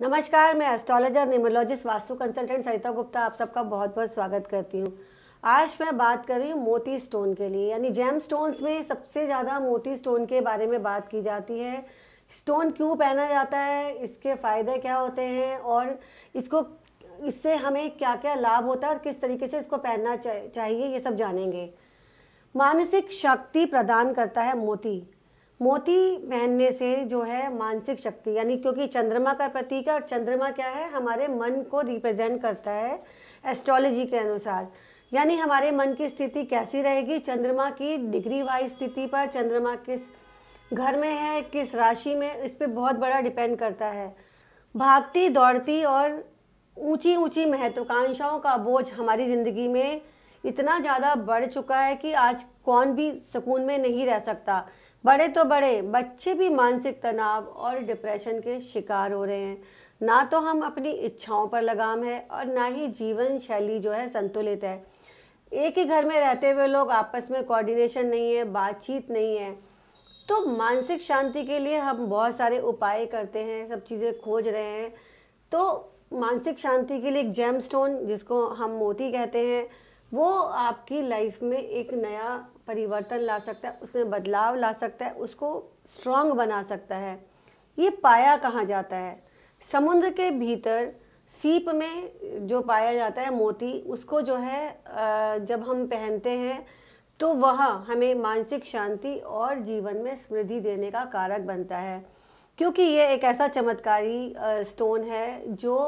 नमस्कार मैं astrologer numerologist vastu consultant Sarita Gupta आप सबका बहुत बहुत स्वागत करती हूँ आज मैं बात कर रही हूँ मोती स्टोन के लिए यानी जेम स्टोन्स में सबसे ज़्यादा मोती स्टोन के बारे में बात की जाती है स्टोन क्यों पहना जाता है इसके फ़ायदे क्या होते हैं और इसको इससे हमें क्या क्या लाभ होता है और किस तरीके से इसको पहनना चाहिए ये सब जानेंगे मानसिक शक्ति प्रदान करता है मोती मोती पहनने से जो है मानसिक शक्ति यानी क्योंकि चंद्रमा का प्रतीक है और चंद्रमा क्या है हमारे मन को रिप्रेजेंट करता है एस्ट्रोलॉजी के अनुसार यानी हमारे मन की स्थिति कैसी रहेगी चंद्रमा की डिग्री वाइज स्थिति पर चंद्रमा किस घर में है किस राशि में इस पर बहुत बड़ा डिपेंड करता है भागती दौड़ती और ऊंची ऊंची महत्वाकांक्षाओं का बोझ हमारी ज़िंदगी में इतना ज़्यादा बढ़ चुका है कि आज कौन भी सुकून में नहीं रह सकता बड़े तो बड़े बच्चे भी मानसिक तनाव और डिप्रेशन के शिकार हो रहे हैं ना तो हम अपनी इच्छाओं पर लगाम है और ना ही जीवन शैली जो है संतुलित है एक ही घर में रहते हुए लोग आपस में कोऑर्डिनेशन नहीं है बातचीत नहीं है तो मानसिक शांति के लिए हम बहुत सारे उपाय करते हैं सब चीज़ें खोज रहे हैं तो मानसिक शांति के लिए एक जेम स्टोन जिसको हम मोती कहते हैं वो आपकी लाइफ में एक नया परिवर्तन ला सकता है उसमें बदलाव ला सकता है उसको स्ट्रांग बना सकता है ये पाया कहाँ जाता है समुद्र के भीतर सीप में जो पाया जाता है मोती उसको जो है जब हम पहनते हैं तो वह हमें मानसिक शांति और जीवन में समृद्धि देने का कारक बनता है क्योंकि ये एक ऐसा चमत्कारी स्टोन है जो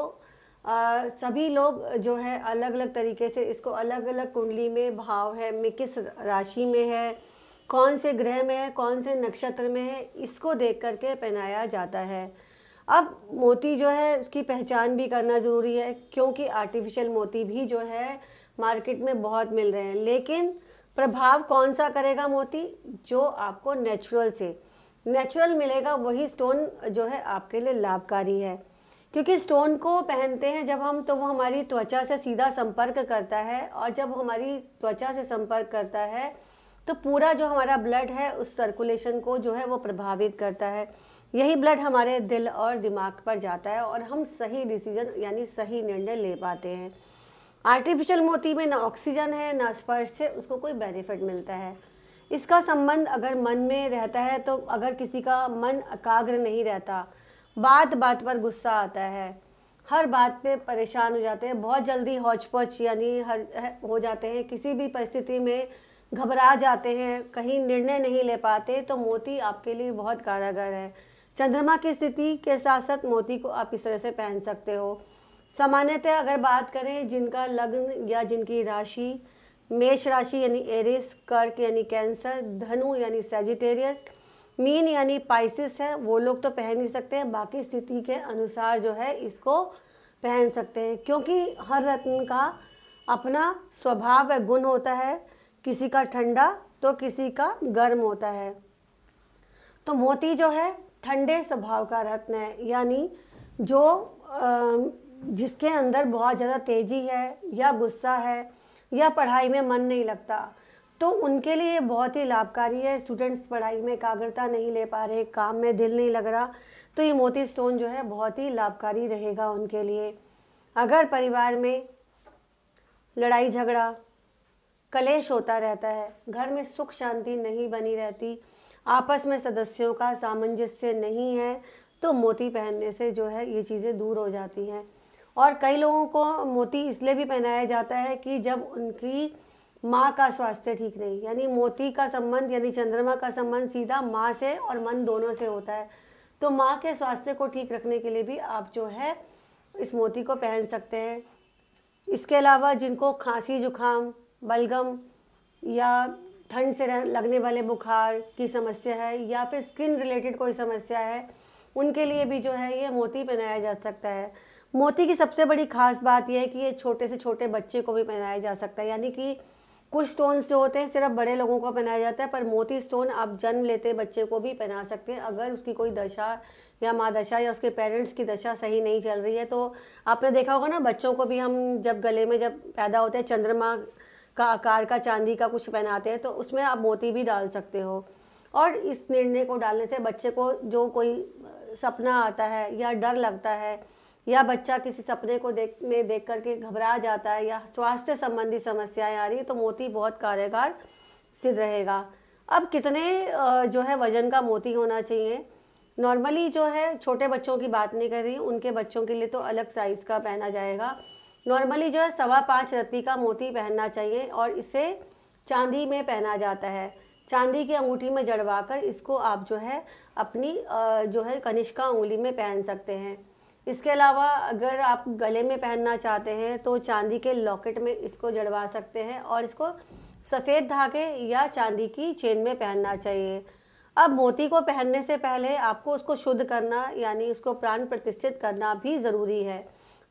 आ, सभी लोग जो है अलग अलग तरीके से इसको अलग अलग कुंडली में भाव है में किस राशि में है कौन से ग्रह में है कौन से नक्षत्र में है इसको देख करके पहनाया जाता है अब मोती जो है उसकी पहचान भी करना ज़रूरी है क्योंकि आर्टिफिशियल मोती भी जो है मार्केट में बहुत मिल रहे हैं लेकिन प्रभाव कौन सा करेगा मोती जो आपको नेचुरल से नेचुरल मिलेगा वही स्टोन जो है आपके लिए लाभकारी है क्योंकि स्टोन को पहनते हैं जब हम तो वो हमारी त्वचा से सीधा संपर्क करता है और जब हमारी त्वचा से संपर्क करता है तो पूरा जो हमारा ब्लड है उस सर्कुलेशन को जो है वो प्रभावित करता है यही ब्लड हमारे दिल और दिमाग पर जाता है और हम सही डिसीजन यानी सही निर्णय ले पाते हैं आर्टिफिशियल मोती में ना ऑक्सीजन है ना स्पर्श से उसको कोई बेनिफिट मिलता है इसका संबंध अगर मन में रहता है तो अगर किसी का मन एकाग्र नहीं रहता बात बात पर गुस्सा आता है हर बात पे परेशान हो जाते हैं बहुत जल्दी हौच पौच यानी हर हो जाते हैं किसी भी परिस्थिति में घबरा जाते हैं कहीं निर्णय नहीं ले पाते तो मोती आपके लिए बहुत कारागर है चंद्रमा की स्थिति के साथ साथ मोती को आप इस तरह से पहन सकते हो सामान्यतः अगर बात करें जिनका लग्न या जिनकी राशि मेष राशि यानी एरिस कर्क यानी कैंसर धनु यानी सेजिटेरियस मीन यानी पाइसिस है वो लोग तो पहन नहीं सकते हैं बाकी स्थिति के अनुसार जो है इसको पहन सकते हैं क्योंकि हर रत्न का अपना स्वभाव व गुण होता है किसी का ठंडा तो किसी का गर्म होता है तो मोती जो है ठंडे स्वभाव का रत्न है यानी जो जिसके अंदर बहुत ज़्यादा तेजी है या गुस्सा है या पढ़ाई में मन नहीं लगता तो उनके लिए बहुत ही लाभकारी है स्टूडेंट्स पढ़ाई में एकाग्रता नहीं ले पा रहे काम में दिल नहीं लग रहा तो ये मोती स्टोन जो है बहुत ही लाभकारी रहेगा उनके लिए अगर परिवार में लड़ाई झगड़ा कलेश होता रहता है घर में सुख शांति नहीं बनी रहती आपस में सदस्यों का सामंजस्य नहीं है तो मोती पहनने से जो है ये चीज़ें दूर हो जाती हैं और कई लोगों को मोती इसलिए भी पहनाया जाता है कि जब उनकी माँ का स्वास्थ्य ठीक नहीं यानी मोती का संबंध यानी चंद्रमा का संबंध सीधा माँ से और मन दोनों से होता है तो माँ के स्वास्थ्य को ठीक रखने के लिए भी आप जो है इस मोती को पहन सकते हैं इसके अलावा जिनको खांसी जुखाम बलगम या ठंड से लगने वाले बुखार की समस्या है या फिर स्किन रिलेटेड कोई समस्या है उनके लिए भी जो है ये मोती पहनाया जा सकता है मोती की सबसे बड़ी खास बात यह है कि ये छोटे से छोटे बच्चे को भी पहनाया जा सकता है यानी कि कुछ स्टोन्स जो होते हैं सिर्फ बड़े लोगों को पहनाया जाता है पर मोती स्टोन आप जन्म लेते बच्चे को भी पहना सकते हैं अगर उसकी कोई दशा या माँ दशा या उसके पेरेंट्स की दशा सही नहीं चल रही है तो आपने देखा होगा ना बच्चों को भी हम जब गले में जब पैदा होते हैं चंद्रमा का आकार का चांदी का कुछ पहनाते हैं तो उसमें आप मोती भी डाल सकते हो और इस निर्णय को डालने से बच्चे को जो कोई सपना आता है या डर लगता है या बच्चा किसी सपने को देख में देख करके घबरा जाता है या स्वास्थ्य संबंधी समस्याएं आ रही है तो मोती बहुत कार्यकार सिद्ध रहेगा अब कितने जो है वजन का मोती होना चाहिए नॉर्मली जो है छोटे बच्चों की बात नहीं कर रही उनके बच्चों के लिए तो अलग साइज़ का पहना जाएगा नॉर्मली जो है सवा पाँच रत्ती का मोती पहनना चाहिए और इसे चांदी में पहना जाता है चांदी की अंगूठी में जड़वा कर इसको आप जो है अपनी जो है कनिष्का उंगली में पहन सकते हैं इसके अलावा अगर आप गले में पहनना चाहते हैं तो चांदी के लॉकेट में इसको जड़वा सकते हैं और इसको सफ़ेद धागे या चांदी की चेन में पहनना चाहिए अब मोती को पहनने से पहले आपको उसको शुद्ध करना यानी उसको प्राण प्रतिष्ठित करना भी ज़रूरी है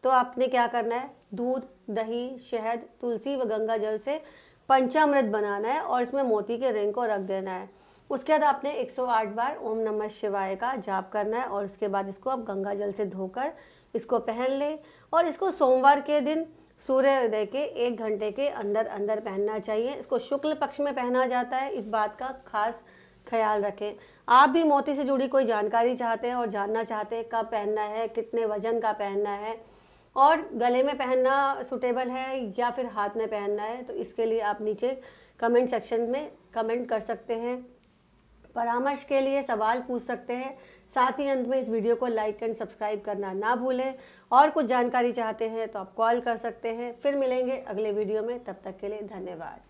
तो आपने क्या करना है दूध दही शहद तुलसी व गंगा जल से पंचामृत बनाना है और इसमें मोती के रिंग को रख देना है उसके बाद आपने 108 बार ओम नमः शिवाय का जाप करना है और उसके बाद इसको आप गंगा जल से धोकर इसको पहन लें और इसको सोमवार के दिन सूर्योदय के एक घंटे के अंदर अंदर पहनना चाहिए इसको शुक्ल पक्ष में पहना जाता है इस बात का खास ख्याल रखें आप भी मोती से जुड़ी कोई जानकारी चाहते हैं और जानना चाहते हैं कब पहनना है कितने वजन का पहनना है और गले में पहनना सुटेबल है या फिर हाथ में पहनना है तो इसके लिए आप नीचे कमेंट सेक्शन में कमेंट कर सकते हैं परामर्श के लिए सवाल पूछ सकते हैं साथ ही अंत में इस वीडियो को लाइक एंड सब्सक्राइब करना ना भूलें और कुछ जानकारी चाहते हैं तो आप कॉल कर सकते हैं फिर मिलेंगे अगले वीडियो में तब तक के लिए धन्यवाद